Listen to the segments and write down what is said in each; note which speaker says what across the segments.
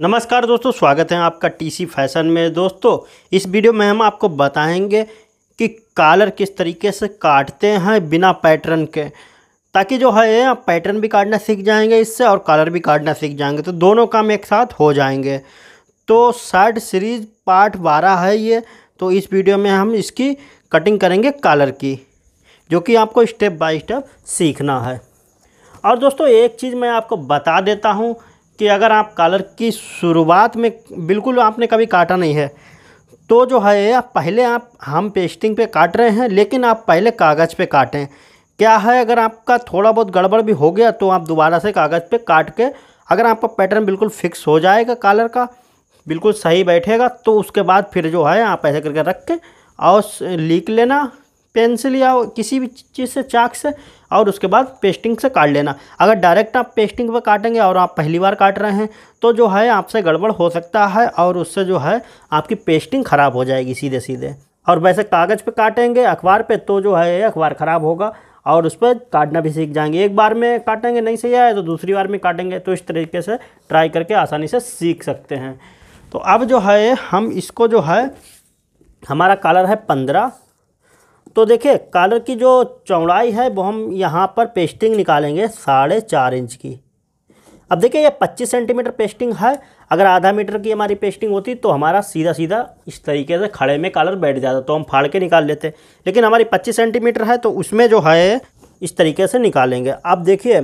Speaker 1: नमस्कार दोस्तों स्वागत है आपका टीसी फैशन में दोस्तों इस वीडियो में हम आपको बताएंगे कि कालर किस तरीके से काटते हैं बिना पैटर्न के ताकि जो है आप पैटर्न भी काटना सीख जाएंगे इससे और कॉलर भी काटना सीख जाएंगे तो दोनों काम एक साथ हो जाएंगे तो शर्ट सीरीज पार्ट बारह है ये तो इस वीडियो में हम इसकी कटिंग करेंगे कालर की जो कि आपको स्टेप बाय स्टेप सीखना है और दोस्तों एक चीज़ मैं आपको बता देता हूँ कि अगर आप कॉलर की शुरुआत में बिल्कुल आपने कभी काटा नहीं है तो जो है पहले आप हम पेस्टिंग पे काट रहे हैं लेकिन आप पहले कागज़ पे काटें क्या है अगर आपका थोड़ा बहुत गड़बड़ भी हो गया तो आप दोबारा से कागज़ पे काट के अगर आपका पैटर्न बिल्कुल फिक्स हो जाएगा कॉलर का बिल्कुल सही बैठेगा तो उसके बाद फिर जो है आप ऐसे करके रख के और लीक लेना पेंसिल या किसी भी चीज़ से चाक से और उसके बाद पेस्टिंग से काट लेना अगर डायरेक्ट आप पेस्टिंग पर काटेंगे और आप पहली बार काट रहे हैं तो जो है आपसे गड़बड़ हो सकता है और उससे जो है आपकी पेस्टिंग ख़राब हो जाएगी सीधे सीधे और वैसे कागज़ पे काटेंगे अखबार पे तो जो है अखबार ख़राब होगा और उस पर काटना भी सीख जाएंगे एक बार में काटेंगे नहीं सही आया तो दूसरी बार में काटेंगे तो इस तरीके से ट्राई करके आसानी से सीख सकते हैं तो अब जो है हम इसको जो है हमारा कलर है पंद्रह तो देखिए कॉलर की जो चौड़ाई है वो हम यहाँ पर पेस्टिंग निकालेंगे साढ़े चार इंच की अब देखिए ये 25 सेंटीमीटर पेस्टिंग है अगर आधा मीटर की हमारी पेस्टिंग होती तो हमारा सीधा सीधा इस तरीके से खड़े में कॉलर बैठ जाता तो हम फाड़ के निकाल लेते लेकिन हमारी 25 सेंटीमीटर है तो उसमें जो है इस तरीके से निकालेंगे अब देखिए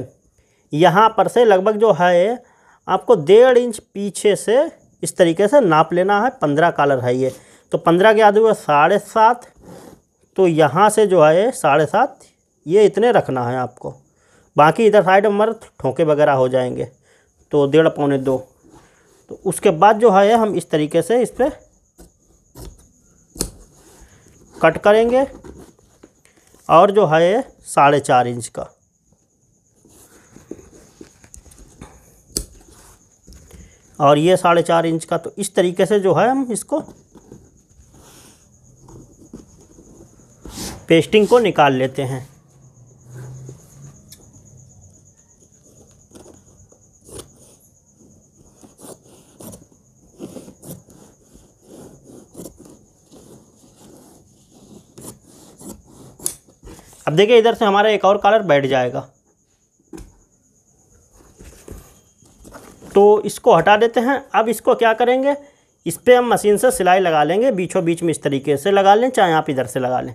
Speaker 1: यहाँ पर से लगभग जो है आपको डेढ़ इंच पीछे से इस तरीके से नाप लेना है पंद्रह कॉलर है ये तो पंद्रह के आधे हुए साढ़े सात तो यहाँ से जो है साढ़े सात ये इतने रखना है आपको बाकी इधर साइड में मर्द ठोंके वगैरह हो जाएंगे तो डेढ़ पौने दो तो उसके बाद जो है हम इस तरीके से इस पर कट करेंगे और जो है साढ़े चार इंच का और ये साढ़े चार इंच का तो इस तरीके से जो है हम इसको पेस्टिंग को निकाल लेते हैं अब देखिए इधर से हमारा एक और कलर बैठ जाएगा तो इसको हटा देते हैं अब इसको क्या करेंगे इस पर हम मशीन से सिलाई लगा लेंगे बीचों बीच में इस तरीके से लगा लें चाहे आप इधर से लगा लें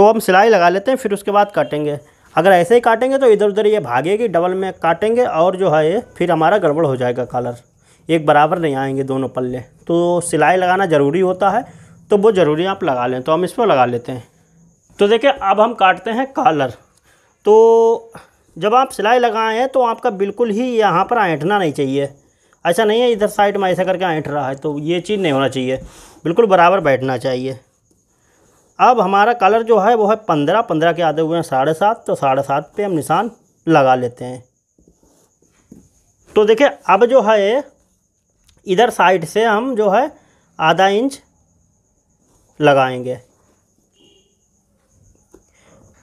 Speaker 1: तो हम सिलाई लगा लेते हैं फिर उसके बाद काटेंगे अगर ऐसे ही काटेंगे तो इधर उधर ये भागेगी डबल में काटेंगे और जो है ये फिर हमारा गड़बड़ हो जाएगा कॉलर एक बराबर नहीं आएंगे दोनों पल्ले तो सिलाई लगाना ज़रूरी होता है तो वो ज़रूरी आप लगा लें तो हम इस पर लगा लेते हैं तो देखिए अब हम काटते हैं कॉलर तो जब आप सिलाई लगाए हैं तो आपका बिल्कुल ही यहाँ पर ऐंठना नहीं चाहिए ऐसा नहीं है इधर साइड में ऐसा करके ऐंठ रहा है तो ये चीज़ नहीं होना चाहिए बिल्कुल बराबर बैठना चाहिए अब हमारा कलर जो है वो है पंद्रह पंद्रह के आधे हुए हैं साढ़े सात तो साढ़े सात पे हम निशान लगा लेते हैं तो देखिए अब जो है इधर साइड से हम जो है आधा इंच लगाएंगे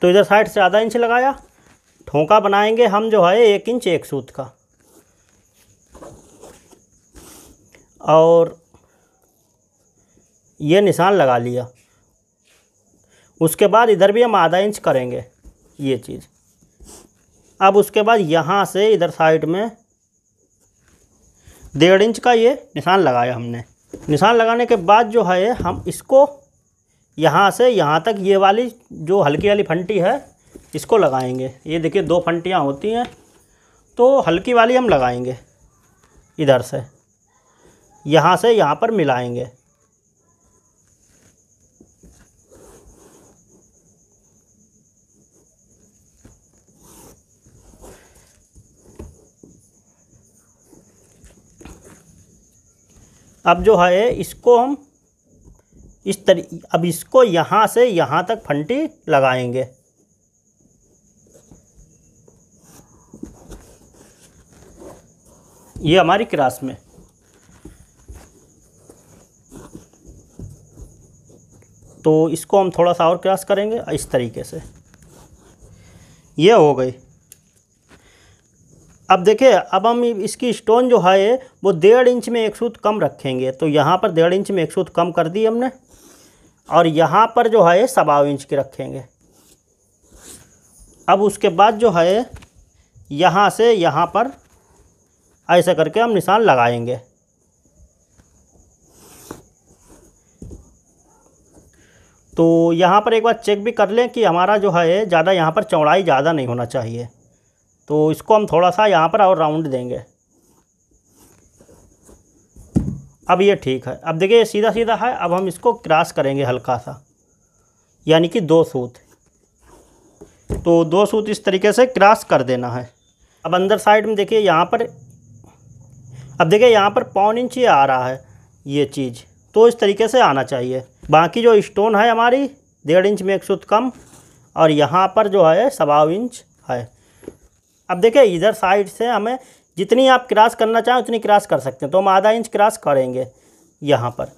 Speaker 1: तो इधर साइड से आधा इंच लगाया ठोंका बनाएंगे हम जो है एक इंच एक सूत का और ये निशान लगा लिया उसके बाद इधर भी हम आधा इंच करेंगे ये चीज़ अब उसके बाद यहाँ से इधर साइड में डेढ़ इंच का ये निशान लगाया हमने निशान लगाने के बाद जो है हम इसको यहाँ से यहाँ तक ये वाली जो हल्की वाली फंटी है इसको लगाएंगे ये देखिए दो फंटियाँ होती हैं तो हल्की वाली हम लगाएंगे इधर से यहाँ से यहाँ पर मिलाएंगे अब जो है इसको हम इस तरी अब इसको यहाँ से यहाँ तक फंटी लगाएंगे ये हमारी क्रास में तो इसको हम थोड़ा सा और क्रास करेंगे इस तरीके से ये हो गई अब देखिए अब हम इसकी स्टोन जो है वो डेढ़ इंच में एक सूत कम रखेंगे तो यहाँ पर डेढ़ इंच में एक सूत कम कर दी हमने और यहाँ पर जो है सवा इंच की रखेंगे अब उसके बाद जो है यहाँ से यहाँ पर ऐसा करके हम निशान लगाएंगे तो यहाँ पर एक बार चेक भी कर लें कि हमारा जो है ज़्यादा यहाँ पर चौड़ाई ज़्यादा नहीं होना चाहिए तो इसको हम थोड़ा सा यहाँ पर और राउंड देंगे अब ये ठीक है अब देखिए सीधा सीधा है अब हम इसको क्रॉस करेंगे हल्का सा यानी कि दो सूत तो दो सूत इस तरीके से क्रॉस कर देना है अब अंदर साइड में देखिए यहाँ पर अब देखिए यहाँ पर पौन इंच आ रहा है ये चीज़ तो इस तरीके से आना चाहिए बाकी जो स्टोन है हमारी डेढ़ इंच में एक सूत कम और यहाँ पर जो है सवा इंच है अब देखिए इधर साइड से हमें जितनी आप क्रॉस करना चाहें उतनी क्रॉस कर सकते हैं तो हम आधा इंच क्रॉस करेंगे यहाँ पर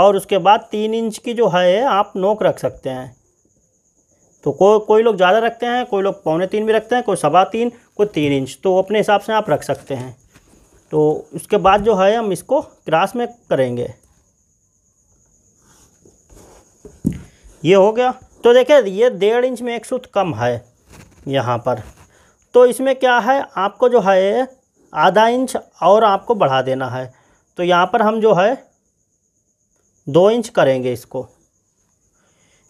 Speaker 1: और उसके बाद तीन इंच की जो है आप नोक रख सकते हैं तो को, कोई लोग ज़्यादा रखते हैं कोई लोग पौने तीन भी रखते हैं कोई सवा तीन कोई तीन इंच तो अपने हिसाब से आप रख सकते हैं तो उसके बाद जो है हम इसको क्रॉस में करेंगे ये हो गया तो देखिए ये डेढ़ इंच में एक सूत कम है यहाँ पर तो इसमें क्या है आपको जो है आधा इंच और आपको बढ़ा देना है तो यहाँ पर हम जो है दो इंच करेंगे इसको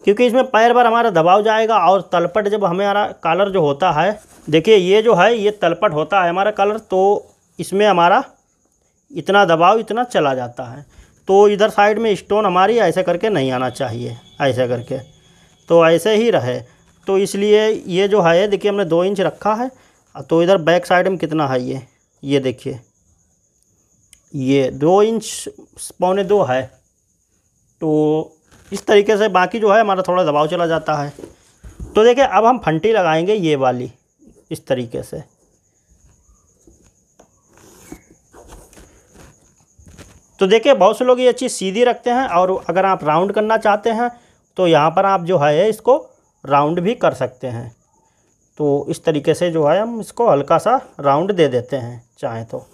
Speaker 1: क्योंकि इसमें पैर बार हमारा दबाव जाएगा और तलपट जब हमारा कलर जो होता है देखिए ये जो है ये तलपट होता है हमारा कलर तो इसमें हमारा इतना दबाव इतना चला जाता है तो इधर साइड में स्टोन हमारी ऐसे करके नहीं आना चाहिए ऐसे करके तो ऐसे ही रहे तो इसलिए ये जो है देखिए हमने दो इंच रखा है तो इधर बैक साइड में कितना है ये ये देखिए ये दो इंच पौने दो है तो इस तरीके से बाकी जो है हमारा थोड़ा दबाव चला जाता है तो देखिए अब हम फंटी लगाएंगे ये वाली इस तरीके से तो देखिए बहुत से लोग ये चीज़ सीधी रखते हैं और अगर आप राउंड करना चाहते हैं तो यहाँ पर आप जो है इसको राउंड भी कर सकते हैं तो इस तरीके से जो है हम इसको हल्का सा राउंड दे देते हैं चाहें तो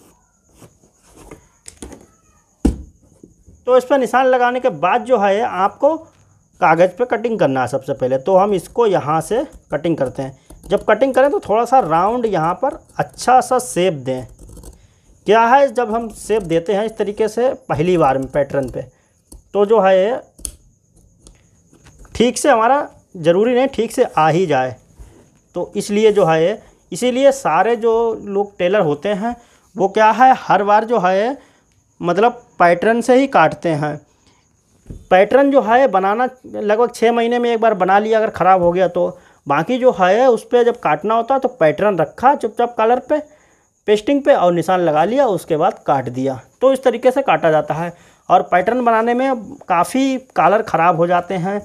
Speaker 1: तो इस पर निशान लगाने के बाद जो है आपको कागज़ पे कटिंग करना है सबसे पहले तो हम इसको यहाँ से कटिंग करते हैं जब कटिंग करें तो थोड़ा सा राउंड यहाँ पर अच्छा सा सेप दें क्या है जब हम सेप देते हैं इस तरीके से पहली बार में पैटर्न पे तो जो है ठीक से हमारा ज़रूरी नहीं ठीक से आ ही जाए तो इसलिए जो है इसीलिए सारे जो लोग टेलर होते हैं वो क्या है हर बार जो है मतलब पैटर्न से ही काटते हैं पैटर्न जो है बनाना लगभग छः महीने में एक बार बना लिया अगर ख़राब हो गया तो बाकी जो है उस पर जब काटना होता तो पैटर्न रखा चुपचाप कलर पे पेस्टिंग पे और निशान लगा लिया उसके बाद काट दिया तो इस तरीके से काटा जाता है और पैटर्न बनाने में काफ़ी कलर ख़राब हो जाते हैं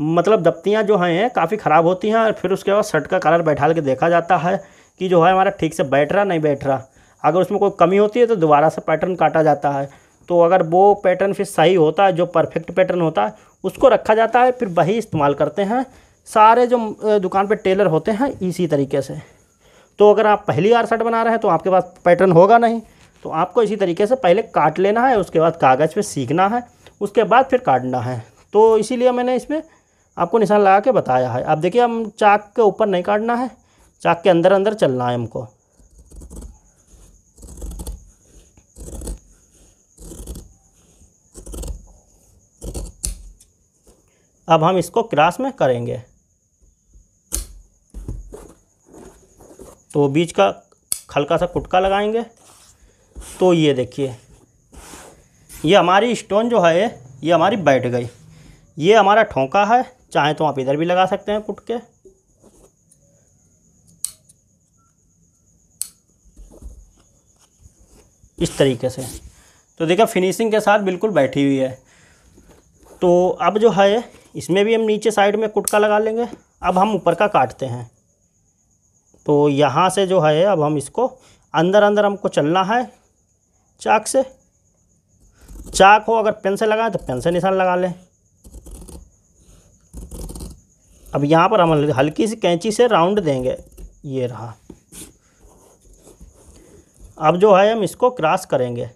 Speaker 1: मतलब दफ्तियाँ जो हैं काफ़ी ख़राब होती हैं और फिर उसके बाद शर्ट का कलर बैठा के देखा जाता है कि जो है हमारा ठीक से बैठ रहा नहीं बैठ रहा अगर उसमें कोई कमी होती है तो दोबारा से पैटर्न काटा जाता है तो अगर वो पैटर्न फिर सही होता है जो परफेक्ट पैटर्न होता है उसको रखा जाता है फिर वही इस्तेमाल करते हैं सारे जो दुकान पर टेलर होते हैं इसी तरीके से तो अगर आप पहली बार शर्ट बना रहे हैं तो आपके पास पैटर्न होगा नहीं तो आपको इसी तरीके से पहले काट लेना है उसके बाद कागज़ पर सीखना है उसके बाद फिर काटना है तो इसीलिए मैंने इसमें आपको निशान लगा के बताया है आप देखिए हम चाक के ऊपर नहीं काटना है चाक के अंदर अंदर चलना है हमको अब हम इसको क्रास में करेंगे तो बीच का हल्का सा कुटका लगाएंगे तो ये देखिए ये हमारी स्टोन जो है ये हमारी बैठ गई ये हमारा ठोंका है चाहें तो आप इधर भी लगा सकते हैं पुट के इस तरीके से तो देखा फिनिशिंग के साथ बिल्कुल बैठी हुई है तो अब जो है इसमें भी हम नीचे साइड में कुटका लगा लेंगे अब हम ऊपर का काटते हैं तो यहाँ से जो है अब हम इसको अंदर अंदर हमको चलना है चाक से चाक हो अगर पेन से लगाएं तो पेन से निशान लगा लें अब यहाँ पर हम हल्की सी कैंची से राउंड देंगे ये रहा अब जो है हम इसको क्रॉस करेंगे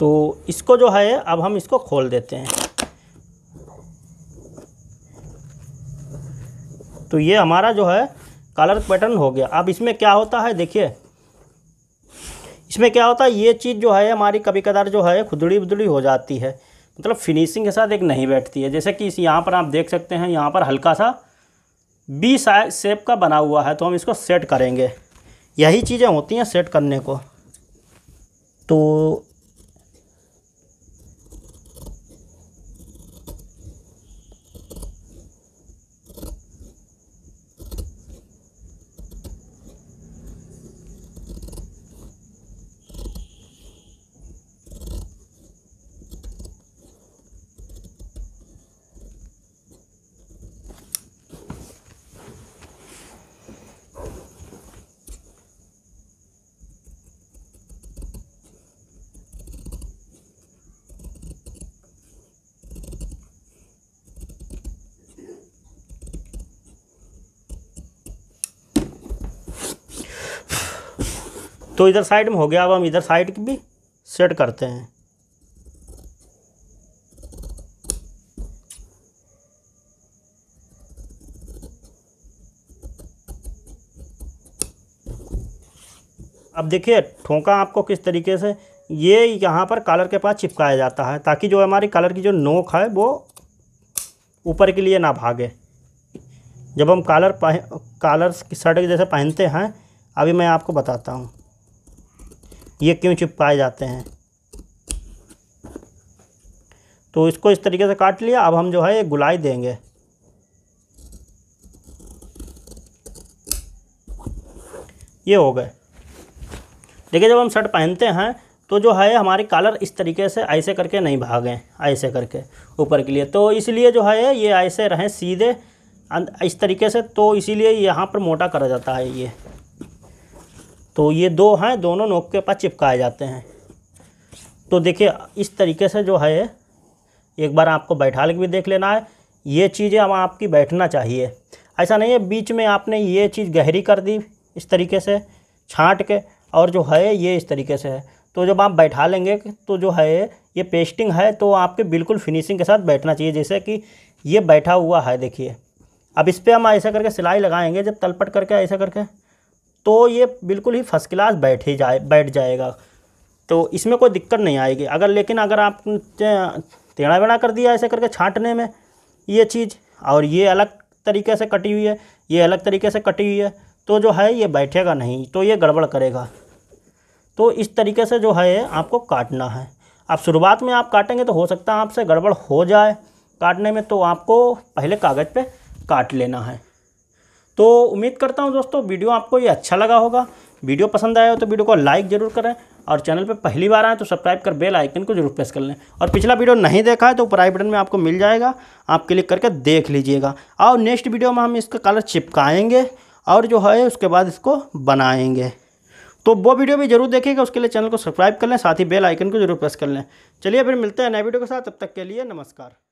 Speaker 1: तो इसको जो है अब हम इसको खोल देते हैं तो ये हमारा जो है कलर पैटर्न हो गया अब इसमें क्या होता है देखिए इसमें क्या होता है ये चीज़ जो है हमारी कभी कदार जो है खुदड़ी बुदड़ी हो जाती है मतलब फिनिशिंग के साथ एक नहीं बैठती है जैसे कि इस यहाँ पर आप देख सकते हैं यहाँ पर हल्का सा बी सेप का बना हुआ है तो हम इसको सेट करेंगे यही चीज़ें होती हैं सेट करने को तो तो इधर साइड में हो गया अब हम इधर साइड की भी सेट करते हैं अब देखिए ठोंका आपको किस तरीके से ये यहाँ पर कलर के पास चिपकाया जाता है ताकि जो हमारी कलर की जो नोक है वो ऊपर के लिए ना भागे जब हम पहन कलर की शर्ट जैसे पहनते हैं अभी मैं आपको बताता हूँ ये क्यों चिपकाए जाते हैं तो इसको इस तरीके से काट लिया अब हम जो है ये गुलाई देंगे ये हो गए देखिए जब हम शर्ट पहनते हैं तो जो है हमारे कॉलर इस तरीके से ऐसे करके नहीं भागें ऐसे करके ऊपर के लिए तो इसलिए जो है ये ऐसे रहें सीधे अं, इस तरीके से तो इसीलिए यहाँ पर मोटा करा जाता है ये तो ये दो हैं दोनों नोक के पास चिपकाए जाते हैं तो देखिए इस तरीके से जो है एक बार आपको बैठा के भी देख लेना है ये चीज़ें अब आपकी बैठना चाहिए ऐसा नहीं है बीच में आपने ये चीज़ गहरी कर दी इस तरीके से छांट के और जो है ये इस तरीके से है तो जब आप बैठा लेंगे तो जो है ये पेस्टिंग है तो आपके बिल्कुल फिनिशिंग के साथ बैठना चाहिए जैसे कि ये बैठा हुआ है देखिए अब इस पर हम ऐसा करके सिलाई लगाएंगे जब तलपट करके ऐसा करके तो ये बिल्कुल ही फर्स्ट क्लास बैठ ही जाए बैठ जाएगा तो इसमें कोई दिक्कत नहीं आएगी अगर लेकिन अगर आप टेढ़ा बेड़ा कर दिया ऐसे करके छाँटने में ये चीज़ और ये अलग तरीके से कटी हुई है ये अलग तरीके से कटी हुई है तो जो है ये बैठेगा नहीं तो ये गड़बड़ करेगा तो इस तरीके से जो है आपको काटना है आप शुरुआत में आप काटेंगे तो हो सकता है आपसे गड़बड़ हो जाए काटने में तो आपको पहले कागज़ पे काट लेना है तो उम्मीद करता हूँ दोस्तों वीडियो आपको ये अच्छा लगा होगा वीडियो पसंद आया हो तो वीडियो को लाइक जरूर करें और चैनल पर पहली बार आएँ तो सब्सक्राइब कर बेल आइकन को जरूर प्रेस कर लें और पिछला वीडियो नहीं देखा है तो ऊपर आई बटन में आपको मिल जाएगा आप क्लिक करके देख लीजिएगा और नेक्स्ट वीडियो में हम इसका कलर चिपकाएँगे और जो है उसके बाद इसको बनाएंगे तो वो वीडियो भी जरूर देखिएगा उसके लिए चैनल को सब्सक्राइब कर लें साथ ही बेल आइकन को जरूर प्रेस कर लें चलिए फिर मिलते हैं नए वीडियो के साथ तब तक के लिए नमस्कार